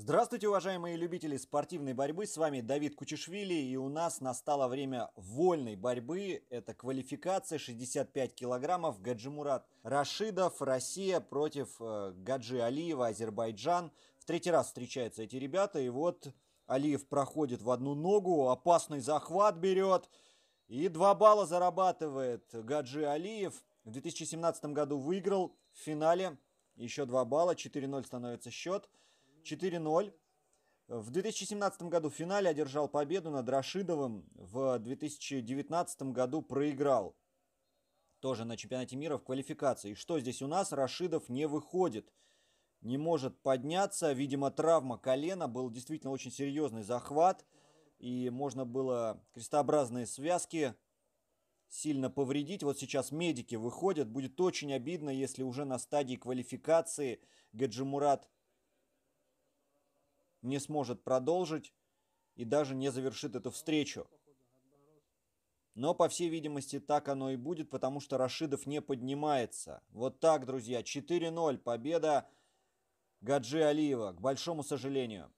Здравствуйте, уважаемые любители спортивной борьбы, с вами Давид Кучешвили, и у нас настало время вольной борьбы. Это квалификация 65 килограммов, Гаджимурат Рашидов, Россия против э, Гаджи Алиева, Азербайджан. В третий раз встречаются эти ребята, и вот Алиев проходит в одну ногу, опасный захват берет, и два балла зарабатывает Гаджи Алиев. В 2017 году выиграл в финале, еще два балла, 4-0 становится счет. 4-0. В 2017 году в финале одержал победу над Рашидовым. В 2019 году проиграл. Тоже на чемпионате мира в квалификации. Что здесь у нас? Рашидов не выходит. Не может подняться. Видимо, травма колена. Был действительно очень серьезный захват. И можно было крестообразные связки сильно повредить. Вот сейчас медики выходят. Будет очень обидно, если уже на стадии квалификации Гаджимурат не сможет продолжить и даже не завершит эту встречу. Но, по всей видимости, так оно и будет, потому что Рашидов не поднимается. Вот так, друзья, 4-0, победа Гаджи Алиева, к большому сожалению.